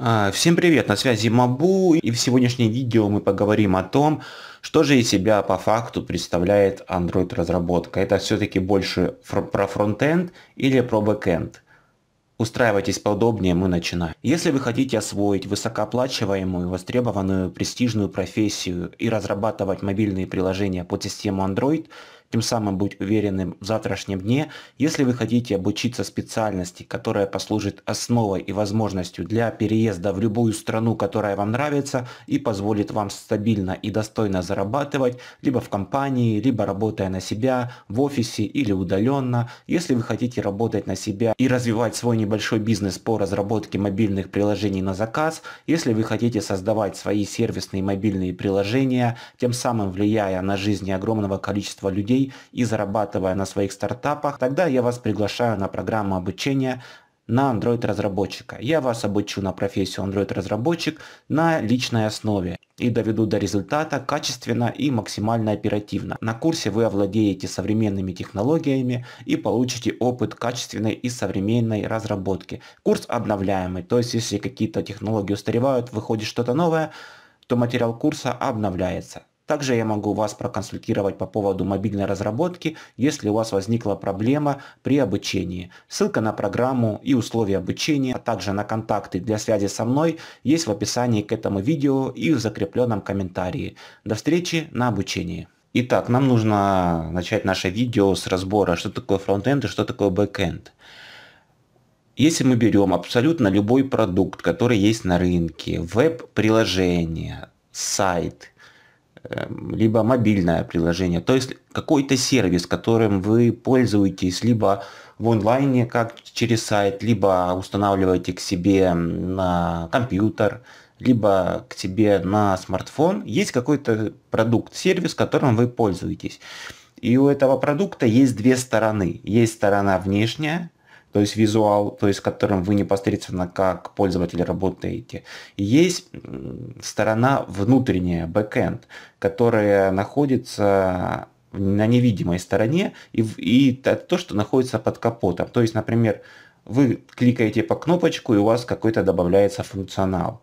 А, всем привет, на связи Мабу, и в сегодняшнем видео мы поговорим о том, что же из себя по факту представляет Android разработка. Это все-таки больше про фронтенд или про бэкенд. Устраивайтесь поудобнее, мы начинаем. Если вы хотите освоить высокооплачиваемую, востребованную, престижную профессию и разрабатывать мобильные приложения под систему Android – тем самым быть уверенным в завтрашнем дне. Если вы хотите обучиться специальности, которая послужит основой и возможностью для переезда в любую страну, которая вам нравится и позволит вам стабильно и достойно зарабатывать, либо в компании, либо работая на себя, в офисе или удаленно. Если вы хотите работать на себя и развивать свой небольшой бизнес по разработке мобильных приложений на заказ, если вы хотите создавать свои сервисные мобильные приложения, тем самым влияя на жизни огромного количества людей, рублей и зарабатывая на своих стартапах, тогда я вас приглашаю на программу обучения на Android-разработчика. Я вас обучу на профессию Android-разработчик на личной основе и доведу до результата качественно и максимально оперативно. На курсе вы овладеете современными технологиями и получите опыт качественной и современной разработки. Курс обновляемый, то есть если какие-то технологии устаревают, выходит что-то новое, то материал курса обновляется. Также я могу вас проконсультировать по поводу мобильной разработки, если у вас возникла проблема при обучении. Ссылка на программу и условия обучения, а также на контакты для связи со мной есть в описании к этому видео и в закрепленном комментарии. До встречи на обучении. Итак, нам нужно начать наше видео с разбора, что такое фронтенд и что такое бэкенд. Если мы берем абсолютно любой продукт, который есть на рынке, веб-приложение, сайт, Эм, либо мобильное приложение, то есть какой-то сервис, которым вы пользуетесь либо в онлайне, как через сайт, либо устанавливаете к себе на компьютер, либо к себе на смартфон, есть какой-то продукт, сервис, которым вы пользуетесь. И у этого продукта есть две стороны. Есть сторона внешняя, то есть визуал, то есть которым вы непосредственно как пользователь работаете. И есть сторона внутренняя, бэкенд, которая находится на невидимой стороне, и, и то, что находится под капотом. То есть, например, вы кликаете по кнопочку, и у вас какой-то добавляется функционал.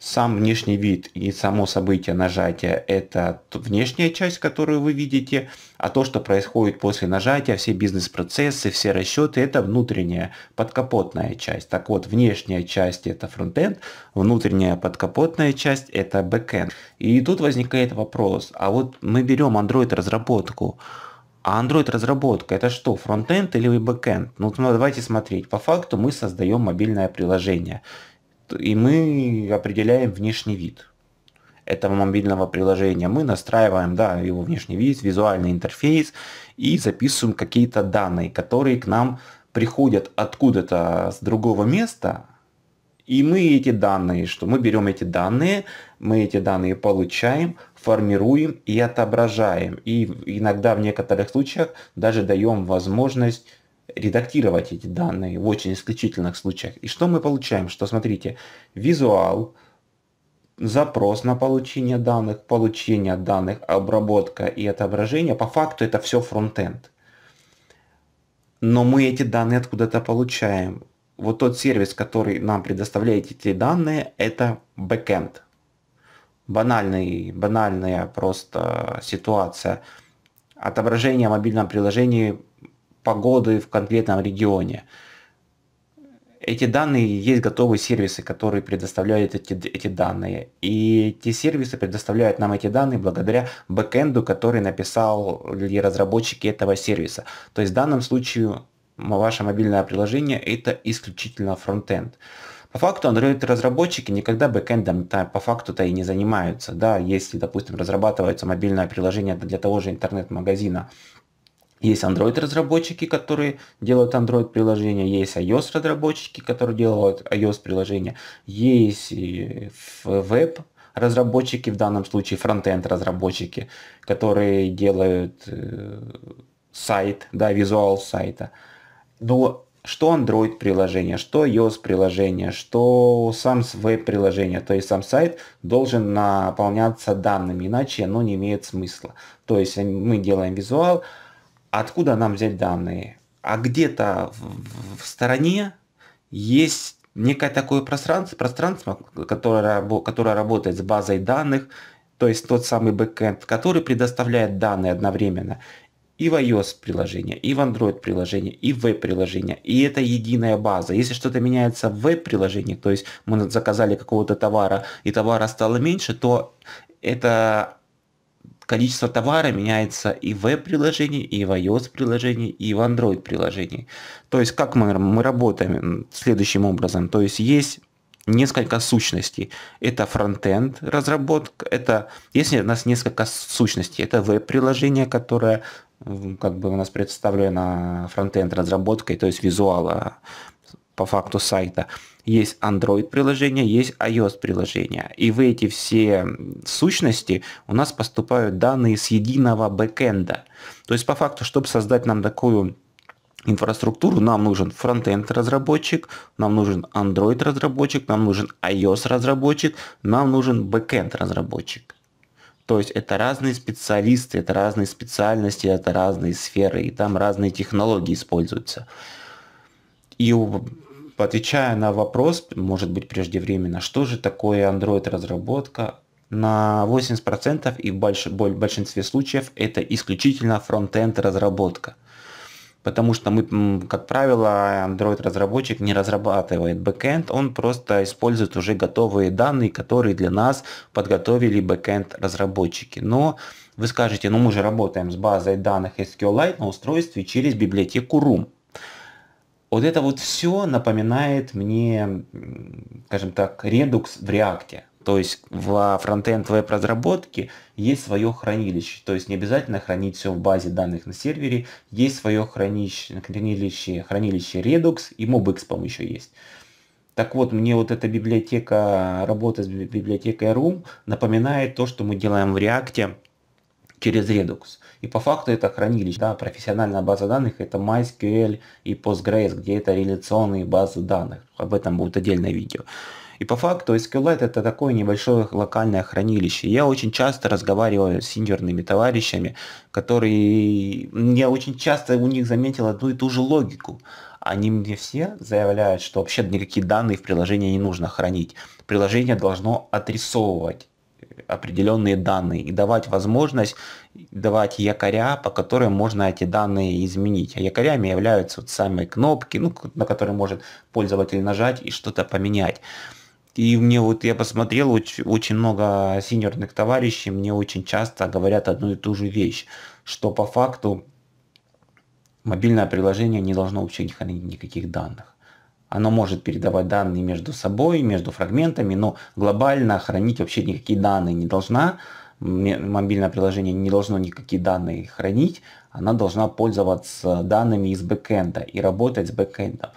Сам внешний вид и само событие нажатия – это внешняя часть, которую вы видите, а то, что происходит после нажатия, все бизнес-процессы, все расчеты – это внутренняя подкапотная часть. Так вот, внешняя часть – это фронтенд, внутренняя подкапотная часть – это бэкенд. И тут возникает вопрос, а вот мы берем Android-разработку, а Android разработка это что, фронтенд или бэкенд? Ну, давайте смотреть. По факту мы создаем мобильное приложение и мы определяем внешний вид этого мобильного приложения. Мы настраиваем да, его внешний вид, визуальный интерфейс и записываем какие-то данные, которые к нам приходят откуда-то с другого места, и мы эти данные, что мы берем эти данные, мы эти данные получаем, формируем и отображаем. И иногда в некоторых случаях даже даем возможность редактировать эти данные в очень исключительных случаях. И что мы получаем? Что, смотрите, визуал, запрос на получение данных, получение данных, обработка и отображение, по факту это все фронтенд. Но мы эти данные откуда-то получаем. Вот тот сервис, который нам предоставляет эти данные, это бэкенд. Банальный, банальная просто ситуация. Отображение в мобильном приложении погоды в конкретном регионе. Эти данные есть готовые сервисы, которые предоставляют эти, эти данные. И эти сервисы предоставляют нам эти данные благодаря бэкенду, который написал разработчики этого сервиса. То есть в данном случае ваше мобильное приложение это исключительно фронтенд. По факту Android-разработчики никогда бэкэндом по факту-то и не занимаются. Да, если, допустим, разрабатывается мобильное приложение для того же интернет-магазина, есть Android-разработчики, которые делают Android-приложения, есть iOS-разработчики, которые делают iOS-приложения, есть веб разработчики, в данном случае фронтенд разработчики, которые делают э, сайт, да, визуал сайта. Но что Android приложение, что iOS приложение, что сам веб приложение, то есть сам сайт должен наполняться данными, иначе оно не имеет смысла. То есть мы делаем визуал, откуда нам взять данные? А где-то в, в стороне есть некое такое пространство, пространство которое, которое работает с базой данных, то есть тот самый бэкэнд, который предоставляет данные одновременно и в iOS приложение, и в Android приложение, и в веб приложение. И это единая база. Если что-то меняется в веб приложении, то есть мы заказали какого-то товара, и товара стало меньше, то это количество товара меняется и в веб-приложении, и в iOS-приложении, и в Android-приложении. То есть как мы, мы работаем следующим образом. То есть есть несколько сущностей. Это фронтенд разработка, это если у нас несколько сущностей, это веб-приложение, которое как бы у нас представлено фронтенд разработкой, то есть визуала по факту сайта есть Android-приложение, есть iOS-приложение. И в эти все сущности у нас поступают данные с единого бэкэнда. То есть по факту, чтобы создать нам такую инфраструктуру, нам нужен фронтенд разработчик, нам нужен Android разработчик, нам нужен iOS разработчик, нам нужен бэкенд разработчик. То есть это разные специалисты, это разные специальности, это разные сферы, и там разные технологии используются. И отвечая на вопрос, может быть преждевременно, что же такое Android-разработка, на 80% и в больш большинстве случаев это исключительно фронтенд разработка. Потому что мы, как правило, Android-разработчик не разрабатывает бэкэнд, он просто использует уже готовые данные, которые для нас подготовили бэкэнд-разработчики. Но вы скажете, ну мы же работаем с базой данных SQLite на устройстве через библиотеку Room вот это вот все напоминает мне, скажем так, Redux в реакте. То есть в фронтенд веб-разработке есть свое хранилище. То есть не обязательно хранить все в базе данных на сервере. Есть свое хранилище, хранилище, Redux и MobXPOM еще есть. Так вот, мне вот эта библиотека, работа с библиотекой Room напоминает то, что мы делаем в React через Redux. И по факту это хранилище, да, профессиональная база данных это MySQL и Postgres, где это реляционные базы данных. Об этом будет отдельное видео. И по факту SQLite это такое небольшое локальное хранилище. Я очень часто разговариваю с синьорными товарищами, которые... Я очень часто у них заметил одну и ту же логику. Они мне все заявляют, что вообще никакие данные в приложении не нужно хранить. Приложение должно отрисовывать определенные данные и давать возможность, давать якоря, по которым можно эти данные изменить. А якорями являются вот самые кнопки, ну, на которые может пользователь нажать и что-то поменять. И мне вот я посмотрел очень, очень много синерных товарищей, мне очень часто говорят одну и ту же вещь, что по факту мобильное приложение не должно вообще хранить никаких данных. Оно может передавать данные между собой, между фрагментами, но глобально хранить вообще никакие данные не должна. Мобильное приложение не должно никакие данные хранить. Она должна пользоваться данными из бэкэнда и работать с бэкэндом.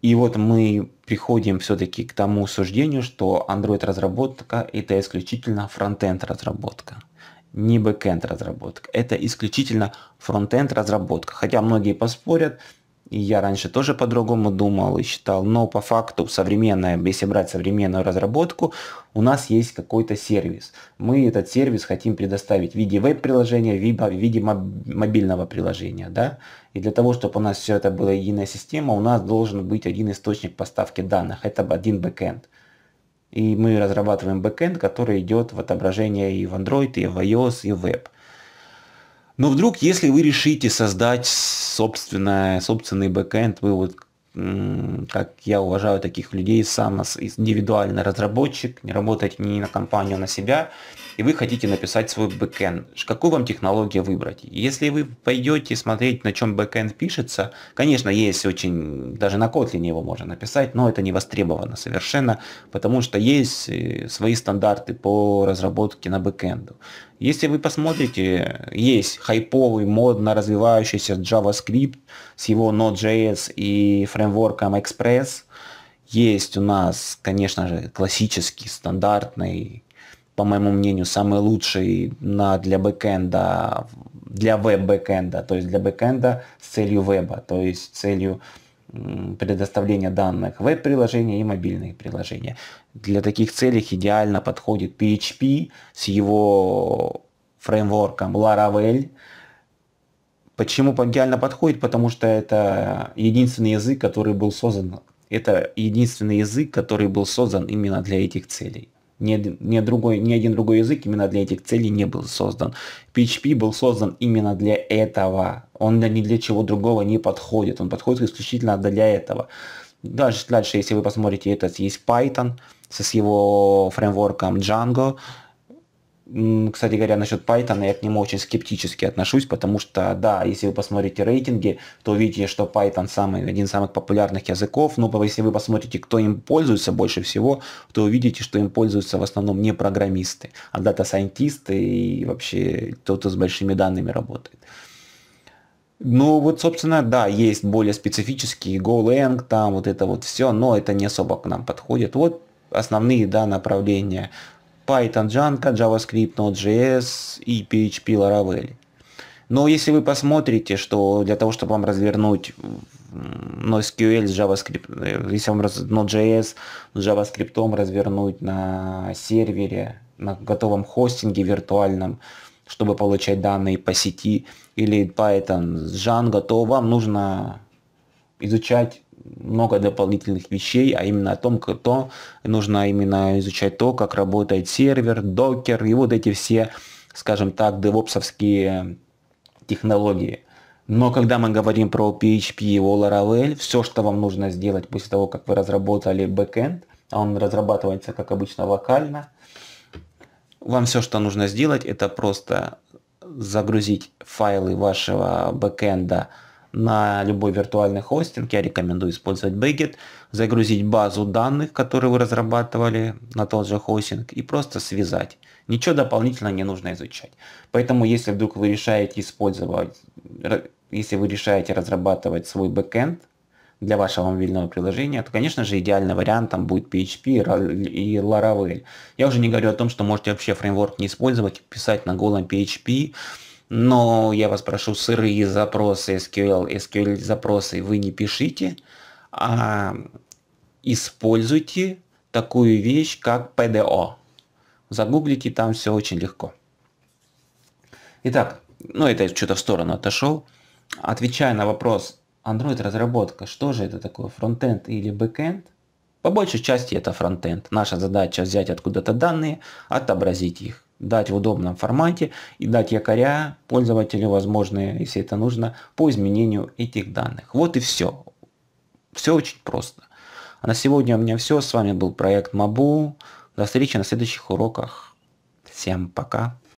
И вот мы приходим все-таки к тому суждению, что Android разработка это исключительно фронтенд разработка, не бэкенд разработка. Это исключительно фронтенд разработка. Хотя многие поспорят, и я раньше тоже по-другому думал и считал, но по факту современная, если брать современную разработку, у нас есть какой-то сервис. Мы этот сервис хотим предоставить в виде веб-приложения, в виде мобильного приложения. Да? И для того, чтобы у нас все это была единая система, у нас должен быть один источник поставки данных. Это один бэкэнд. И мы разрабатываем бэкэнд, который идет в отображение и в Android, и в iOS, и в веб. Но вдруг, если вы решите создать собственное, собственный бэкэнд, вы вот, как я уважаю таких людей, сам индивидуальный разработчик, не работать ни на компанию, а на себя, и вы хотите написать свой бэкэнд, какую вам технологию выбрать. Если вы пойдете смотреть, на чем бэкэнд пишется, конечно, есть очень, даже на Kotlin его можно написать, но это не востребовано совершенно, потому что есть э, свои стандарты по разработке на бэкэнду. Если вы посмотрите, есть хайповый, модно развивающийся JavaScript с его Node.js и фреймворком Express. Есть у нас, конечно же, классический, стандартный по моему мнению, самый лучший на, для бэкэнда, для веб-бэкэнда, то есть для бэкэнда с целью веба, то есть целью предоставления данных веб-приложения и мобильных приложений Для таких целей идеально подходит PHP с его фреймворком Laravel. Почему идеально подходит? Потому что это единственный язык, который был создан. Это единственный язык, который был создан именно для этих целей. Ни, ни, другой, ни один другой язык именно для этих целей не был создан. PHP был создан именно для этого. Он для, ни для чего другого не подходит. Он подходит исключительно для этого. Дальше, дальше если вы посмотрите, это есть Python со, с его фреймворком Django, кстати говоря, насчет Python я к нему очень скептически отношусь, потому что, да, если вы посмотрите рейтинги, то увидите, что Python самый, один из самых популярных языков, но если вы посмотрите, кто им пользуется больше всего, то увидите, что им пользуются в основном не программисты, а дата-сайентисты и вообще тот, кто с большими данными работает. Ну вот, собственно, да, есть более специфические GoLang, там вот это вот все, но это не особо к нам подходит. Вот основные, да, направления – Python, Django, JavaScript, Node.js и PHP Laravel. Но если вы посмотрите, что для того, чтобы вам развернуть NoSQL с JavaScript, э, если вам Node.js с JavaScript развернуть на сервере, на готовом хостинге виртуальном, чтобы получать данные по сети или Python с Django, то вам нужно изучать много дополнительных вещей, а именно о том, кто нужно именно изучать то, как работает сервер, докер и вот эти все, скажем так, девопсовские технологии. Но когда мы говорим про PHP и Laravel, все, что вам нужно сделать после того, как вы разработали бэкэнд, а он разрабатывается, как обычно, локально, вам все, что нужно сделать, это просто загрузить файлы вашего бэкэнда на любой виртуальный хостинг. Я рекомендую использовать Baggit, загрузить базу данных, которые вы разрабатывали на тот же хостинг, и просто связать. Ничего дополнительно не нужно изучать. Поэтому, если вдруг вы решаете использовать, если вы решаете разрабатывать свой бэкэнд для вашего мобильного приложения, то, конечно же, идеальным вариантом будет PHP и Laravel. Я уже не говорю о том, что можете вообще фреймворк не использовать, писать на голом PHP, но я вас прошу, сырые запросы SQL, SQL запросы вы не пишите, а используйте такую вещь, как PDO. Загуглите, там все очень легко. Итак, ну это что-то в сторону отошел. Отвечая на вопрос Android разработка, что же это такое, фронтенд или бэкенд? По большей части это фронтенд. Наша задача взять откуда-то данные, отобразить их дать в удобном формате и дать якоря пользователю возможные, если это нужно, по изменению этих данных. Вот и все. Все очень просто. А на сегодня у меня все. С вами был проект Мабу. До встречи на следующих уроках. Всем пока.